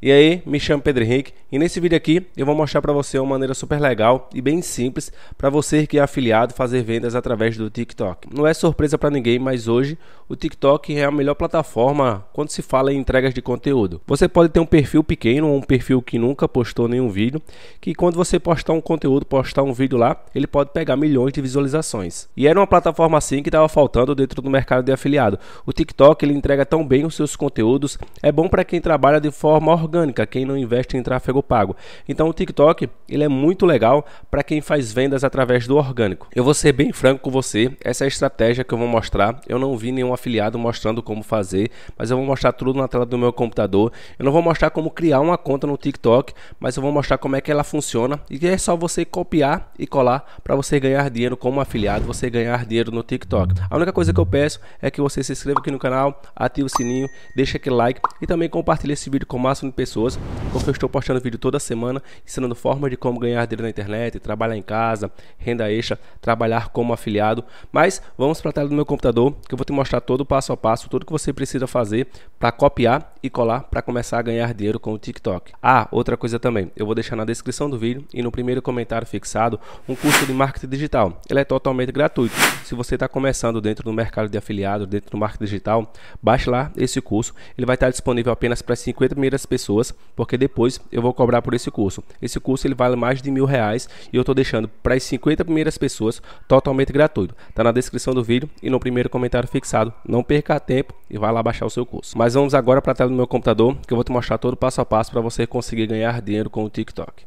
E aí, me chamo Pedro Henrique e nesse vídeo aqui eu vou mostrar para você uma maneira super legal e bem simples para você que é afiliado fazer vendas através do TikTok. Não é surpresa para ninguém, mas hoje o TikTok é a melhor plataforma quando se fala em entregas de conteúdo. Você pode ter um perfil pequeno ou um perfil que nunca postou nenhum vídeo, que quando você postar um conteúdo, postar um vídeo lá, ele pode pegar milhões de visualizações. E era uma plataforma assim que estava faltando dentro do mercado de afiliado. O TikTok ele entrega tão bem os seus conteúdos, é bom para quem trabalha de forma orgânica, quem não investe em tráfego tráfego pago. Então o TikTok ele é muito legal para quem faz vendas através do orgânico. Eu vou ser bem franco com você, essa é a estratégia que eu vou mostrar. Eu não vi nenhum afiliado mostrando como fazer, mas eu vou mostrar tudo na tela do meu computador. Eu não vou mostrar como criar uma conta no TikTok, mas eu vou mostrar como é que ela funciona e é só você copiar e colar para você ganhar dinheiro como afiliado, você ganhar dinheiro no TikTok. A única coisa que eu peço é que você se inscreva aqui no canal, ative o sininho, deixe aquele like e também compartilhe esse vídeo com o máximo de pessoas porque eu estou postando vídeo toda semana ensinando formas de como ganhar dinheiro na internet, trabalhar em casa, renda extra, trabalhar como afiliado. Mas vamos para a tela do meu computador que eu vou te mostrar todo o passo a passo, tudo que você precisa fazer para copiar e colar para começar a ganhar dinheiro com o TikTok. Ah, outra coisa também, eu vou deixar na descrição do vídeo e no primeiro comentário fixado um curso de marketing digital. Ele é totalmente gratuito. Se você está começando dentro do mercado de afiliado, dentro do marketing digital, baixe lá esse curso. Ele vai estar disponível apenas para 50 primeiras pessoas, porque depois eu vou cobrar por esse curso. Esse curso ele vale mais de mil reais e eu estou deixando para as 50 primeiras pessoas totalmente gratuito. Está na descrição do vídeo e no primeiro comentário fixado. Não perca tempo e vá lá baixar o seu curso. Mas vamos agora para a no meu computador que eu vou te mostrar todo o passo a passo para você conseguir ganhar dinheiro com o TikTok.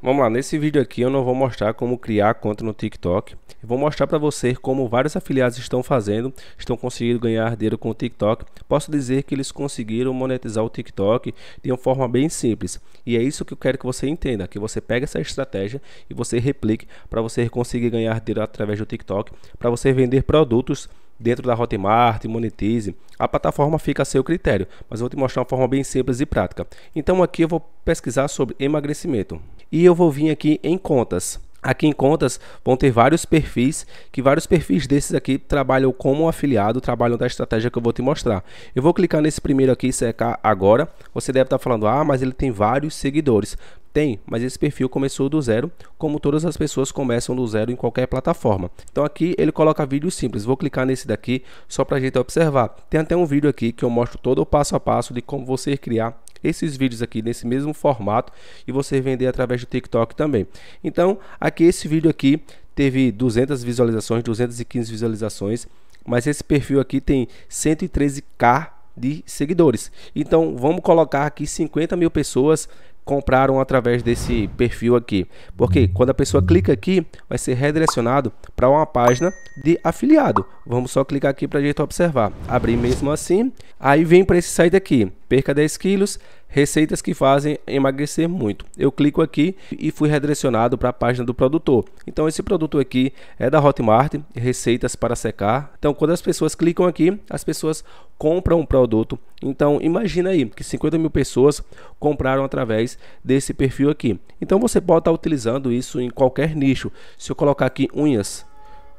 Vamos lá, nesse vídeo aqui eu não vou mostrar como criar conta no TikTok, vou mostrar para você como vários afiliados estão fazendo, estão conseguindo ganhar dinheiro com o TikTok. Posso dizer que eles conseguiram monetizar o TikTok de uma forma bem simples. E é isso que eu quero que você entenda, que você pegue essa estratégia e você replique para você conseguir ganhar dinheiro através do TikTok, para você vender produtos dentro da Hotmart, Monetize. A plataforma fica a seu critério, mas eu vou te mostrar uma forma bem simples e prática. Então aqui eu vou pesquisar sobre emagrecimento e eu vou vir aqui em contas. Aqui em contas vão ter vários perfis, que vários perfis desses aqui trabalham como afiliado, trabalham da estratégia que eu vou te mostrar. Eu vou clicar nesse primeiro aqui, secar agora. Você deve estar falando, ah, mas ele tem vários seguidores. Tem, mas esse perfil começou do zero, como todas as pessoas começam do zero em qualquer plataforma. Então aqui ele coloca vídeos simples. Vou clicar nesse daqui só para a gente observar. Tem até um vídeo aqui que eu mostro todo o passo a passo de como você criar esses vídeos aqui nesse mesmo formato e você vender através do TikTok também. Então, aqui esse vídeo aqui teve 200 visualizações, 215 visualizações, mas esse perfil aqui tem 113k de seguidores. Então, vamos colocar aqui 50 mil pessoas compraram através desse perfil aqui. Porque quando a pessoa clica aqui, vai ser redirecionado para uma página de afiliado. Vamos só clicar aqui para a gente observar. Abrir mesmo assim. Aí vem para esse site aqui perca 10 quilos, receitas que fazem emagrecer muito. Eu clico aqui e fui redirecionado para a página do produtor. Então esse produto aqui é da Hotmart, receitas para secar. Então quando as pessoas clicam aqui, as pessoas compram um produto. Então imagina aí que 50 mil pessoas compraram através desse perfil aqui. Então você pode estar tá utilizando isso em qualquer nicho. Se eu colocar aqui unhas,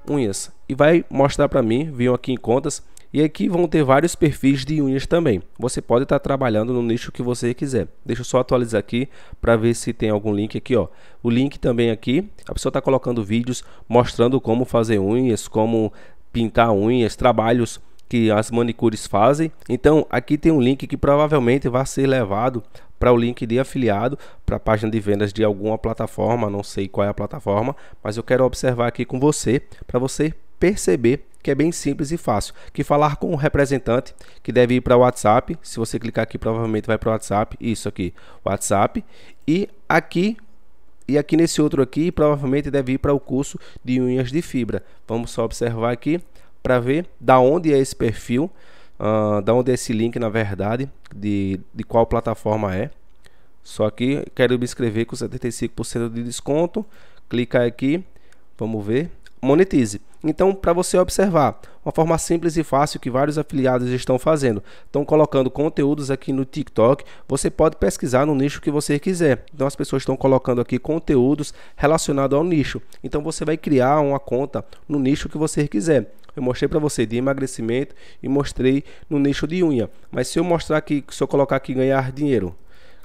unhas e vai mostrar para mim, viu aqui em contas, e aqui vão ter vários perfis de unhas também. Você pode estar tá trabalhando no nicho que você quiser. Deixa eu só atualizar aqui para ver se tem algum link aqui, ó. O link também aqui, a pessoa está colocando vídeos mostrando como fazer unhas, como pintar unhas, trabalhos que as manicures fazem. Então, aqui tem um link que provavelmente vai ser levado para o link de afiliado, para a página de vendas de alguma plataforma, não sei qual é a plataforma, mas eu quero observar aqui com você, para você perceber que é bem simples e fácil, que falar com o representante, que deve ir para o WhatsApp, se você clicar aqui provavelmente vai para o WhatsApp, isso aqui, WhatsApp, e aqui e aqui nesse outro aqui provavelmente deve ir para o curso de unhas de fibra. Vamos só observar aqui para ver da onde é esse perfil, uh, da onde é esse link na verdade, de, de qual plataforma é. Só que quero me inscrever com 75% de desconto, clica aqui, vamos ver monetize. Então, para você observar, uma forma simples e fácil que vários afiliados estão fazendo, estão colocando conteúdos aqui no TikTok. Você pode pesquisar no nicho que você quiser. Então, as pessoas estão colocando aqui conteúdos relacionados ao nicho. Então, você vai criar uma conta no nicho que você quiser. Eu mostrei para você de emagrecimento e mostrei no nicho de unha. Mas se eu mostrar aqui, se eu colocar aqui ganhar dinheiro,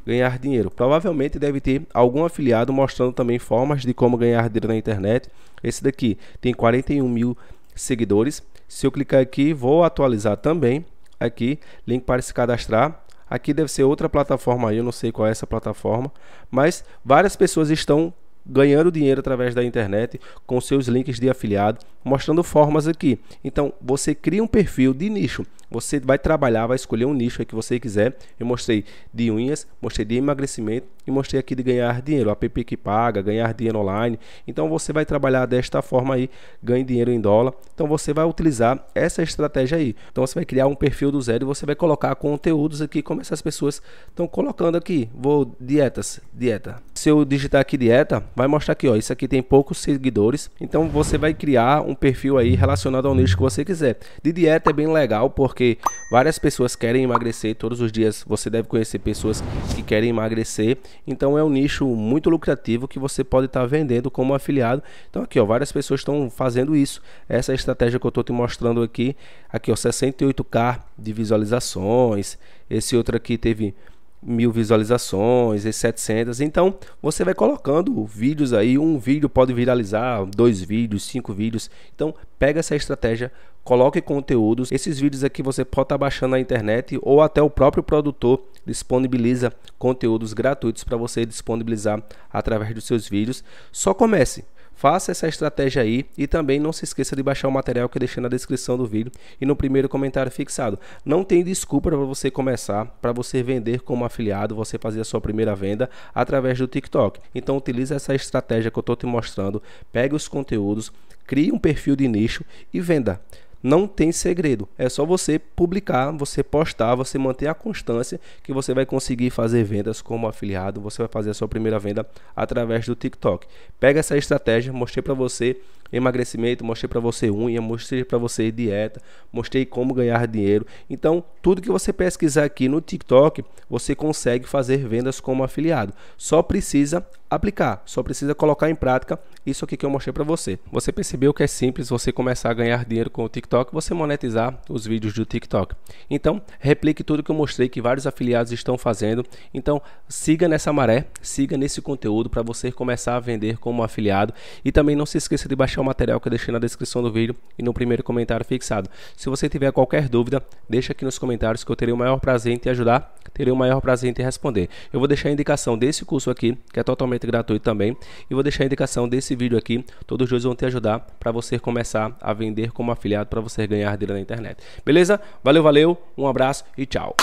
ganhar dinheiro. Provavelmente deve ter algum afiliado mostrando também formas de como ganhar dinheiro na internet. Esse daqui tem 41 mil seguidores. Se eu clicar aqui, vou atualizar também. Aqui, link para se cadastrar. Aqui deve ser outra plataforma aí, eu não sei qual é essa plataforma, mas várias pessoas estão ganhando dinheiro através da internet com seus links de afiliado, mostrando formas aqui. Então, você cria um perfil de nicho. Você vai trabalhar, vai escolher um nicho que você quiser. Eu mostrei de unhas, mostrei de emagrecimento e mostrei aqui de ganhar dinheiro, app que paga, ganhar dinheiro online. Então você vai trabalhar desta forma aí, ganhe dinheiro em dólar. Então você vai utilizar essa estratégia aí. Então você vai criar um perfil do zero e você vai colocar conteúdos aqui como essas pessoas estão colocando aqui. Vou dietas, dieta. Se eu digitar aqui dieta, vai mostrar aqui, ó, isso aqui tem poucos seguidores. Então você vai criar um perfil aí relacionado ao nicho que você quiser. De dieta é bem legal porque porque várias pessoas querem emagrecer, todos os dias você deve conhecer pessoas que querem emagrecer. Então é um nicho muito lucrativo que você pode estar tá vendendo como afiliado. Então aqui, ó, várias pessoas estão fazendo isso. Essa é estratégia que eu estou te mostrando aqui, aqui ó, 68k de visualizações. Esse outro aqui teve mil visualizações e 700. Então você vai colocando vídeos aí, um vídeo pode viralizar, dois vídeos, cinco vídeos. Então pega essa estratégia, coloque conteúdos. Esses vídeos aqui você pode estar tá baixando na internet ou até o próprio produtor disponibiliza conteúdos gratuitos para você disponibilizar através dos seus vídeos. Só comece. Faça essa estratégia aí e também não se esqueça de baixar o material que eu deixei na descrição do vídeo e no primeiro comentário fixado. Não tem desculpa para você começar, para você vender como afiliado, você fazer a sua primeira venda através do TikTok. Então utilize essa estratégia que eu estou te mostrando, pegue os conteúdos, crie um perfil de nicho e venda não tem segredo. É só você publicar, você postar, você manter a constância que você vai conseguir fazer vendas como afiliado. Você vai fazer a sua primeira venda através do TikTok. Pega essa estratégia, mostrei para você emagrecimento, mostrei para você unha, mostrei para você dieta, mostrei como ganhar dinheiro. Então, tudo que você pesquisar aqui no TikTok, você consegue fazer vendas como afiliado. Só precisa aplicar, só precisa colocar em prática isso aqui que eu mostrei para você. Você percebeu que é simples você começar a ganhar dinheiro com o TikTok, você monetizar os vídeos do TikTok. Então, replique tudo que eu mostrei que vários afiliados estão fazendo. Então, siga nessa maré, siga nesse conteúdo para você começar a vender como afiliado e também não se esqueça de baixar o material que eu deixei na descrição do vídeo e no primeiro comentário fixado. Se você tiver qualquer dúvida, deixa aqui nos comentários que eu terei o maior prazer em te ajudar, terei o maior prazer em te responder. Eu vou deixar a indicação desse curso aqui, que é totalmente gratuito também, e vou deixar a indicação desse vídeo aqui, todos os dois vão te ajudar para você começar a vender como afiliado, para você ganhar dinheiro na internet. Beleza? Valeu, valeu, um abraço e tchau.